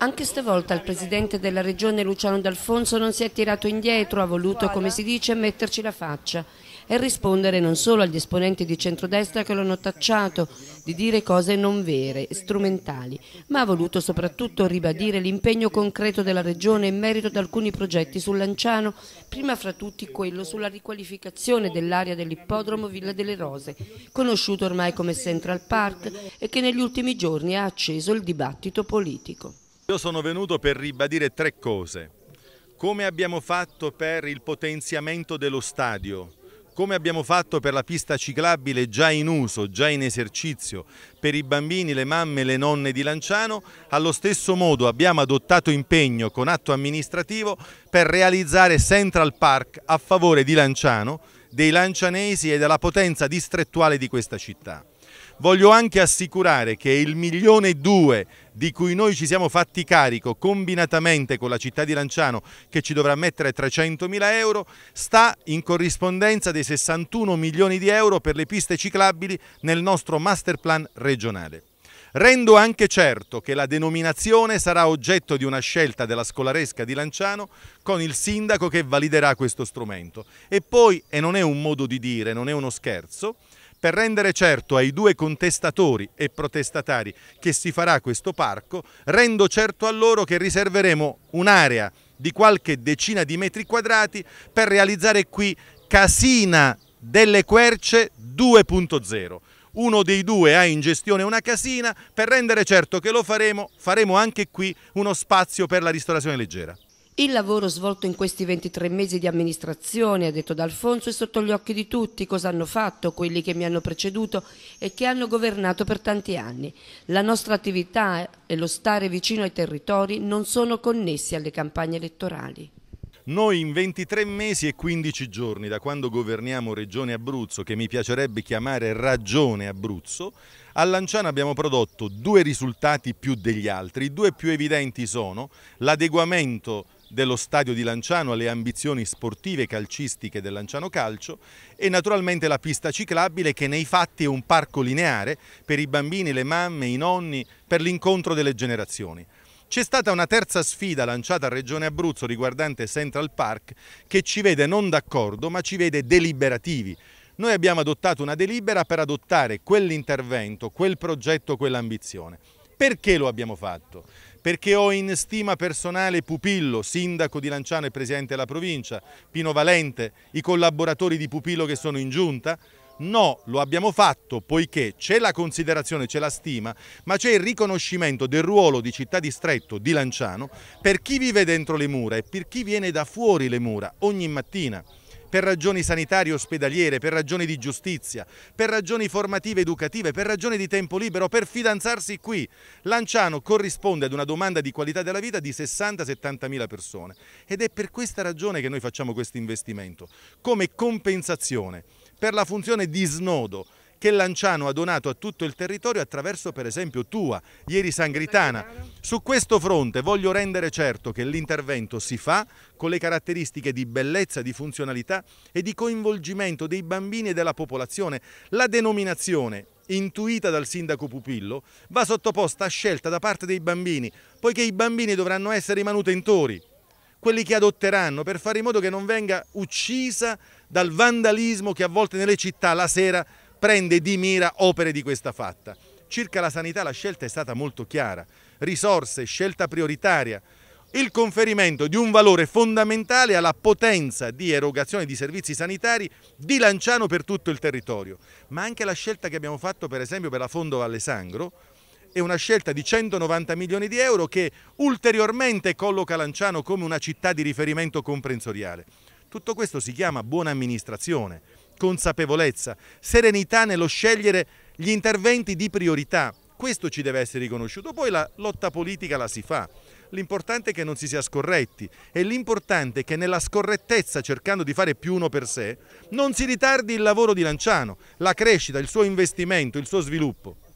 Anche stavolta il presidente della regione Luciano D'Alfonso non si è tirato indietro, ha voluto, come si dice, metterci la faccia e rispondere non solo agli esponenti di centrodestra che lo hanno tacciato di dire cose non vere, strumentali, ma ha voluto soprattutto ribadire l'impegno concreto della regione in merito ad alcuni progetti sul Lanciano, prima fra tutti quello sulla riqualificazione dell'area dell'ippodromo Villa delle Rose, conosciuto ormai come Central Park e che negli ultimi giorni ha acceso il dibattito politico. Io sono venuto per ribadire tre cose. Come abbiamo fatto per il potenziamento dello stadio, come abbiamo fatto per la pista ciclabile già in uso, già in esercizio, per i bambini, le mamme e le nonne di Lanciano, allo stesso modo abbiamo adottato impegno con atto amministrativo per realizzare Central Park a favore di Lanciano, dei lancianesi e della potenza distrettuale di questa città. Voglio anche assicurare che il milione e due di cui noi ci siamo fatti carico combinatamente con la città di Lanciano che ci dovrà mettere 300 mila euro sta in corrispondenza dei 61 milioni di euro per le piste ciclabili nel nostro master plan regionale. Rendo anche certo che la denominazione sarà oggetto di una scelta della scolaresca di Lanciano con il sindaco che validerà questo strumento. E poi, e non è un modo di dire, non è uno scherzo, per rendere certo ai due contestatori e protestatari che si farà questo parco, rendo certo a loro che riserveremo un'area di qualche decina di metri quadrati per realizzare qui Casina delle Querce 2.0 uno dei due ha in gestione una casina, per rendere certo che lo faremo, faremo anche qui uno spazio per la ristorazione leggera. Il lavoro svolto in questi 23 mesi di amministrazione, ha detto D'Alfonso, è sotto gli occhi di tutti cosa hanno fatto quelli che mi hanno preceduto e che hanno governato per tanti anni. La nostra attività e lo stare vicino ai territori non sono connessi alle campagne elettorali. Noi in 23 mesi e 15 giorni da quando governiamo Regione Abruzzo, che mi piacerebbe chiamare Ragione Abruzzo, a Lanciano abbiamo prodotto due risultati più degli altri. I due più evidenti sono l'adeguamento dello stadio di Lanciano alle ambizioni sportive calcistiche del Lanciano Calcio e naturalmente la pista ciclabile che nei fatti è un parco lineare per i bambini, le mamme, i nonni, per l'incontro delle generazioni. C'è stata una terza sfida lanciata a Regione Abruzzo riguardante Central Park che ci vede non d'accordo ma ci vede deliberativi. Noi abbiamo adottato una delibera per adottare quell'intervento, quel progetto, quell'ambizione. Perché lo abbiamo fatto? perché ho in stima personale Pupillo, sindaco di Lanciano e presidente della provincia, Pino Valente, i collaboratori di Pupillo che sono in giunta? No, lo abbiamo fatto poiché c'è la considerazione, c'è la stima, ma c'è il riconoscimento del ruolo di città distretto di Lanciano per chi vive dentro le mura e per chi viene da fuori le mura ogni mattina per ragioni sanitarie ospedaliere, per ragioni di giustizia, per ragioni formative educative, per ragioni di tempo libero, per fidanzarsi qui. Lanciano corrisponde ad una domanda di qualità della vita di 60-70 mila persone ed è per questa ragione che noi facciamo questo investimento, come compensazione per la funzione di snodo che Lanciano ha donato a tutto il territorio attraverso per esempio Tua, ieri Sangritana. Su questo fronte voglio rendere certo che l'intervento si fa con le caratteristiche di bellezza, di funzionalità e di coinvolgimento dei bambini e della popolazione. La denominazione intuita dal sindaco Pupillo, va sottoposta a scelta da parte dei bambini, poiché i bambini dovranno essere i manutentori, quelli che adotteranno per fare in modo che non venga uccisa dal vandalismo che a volte nelle città la sera prende di mira opere di questa fatta. Circa la sanità la scelta è stata molto chiara, risorse, scelta prioritaria, il conferimento di un valore fondamentale alla potenza di erogazione di servizi sanitari di Lanciano per tutto il territorio, ma anche la scelta che abbiamo fatto per esempio per la Fondo Valle Sangro è una scelta di 190 milioni di euro che ulteriormente colloca Lanciano come una città di riferimento comprensoriale. Tutto questo si chiama buona amministrazione, consapevolezza, serenità nello scegliere gli interventi di priorità. Questo ci deve essere riconosciuto. Poi la lotta politica la si fa. L'importante è che non si sia scorretti e l'importante è che nella scorrettezza, cercando di fare più uno per sé, non si ritardi il lavoro di Lanciano, la crescita, il suo investimento, il suo sviluppo.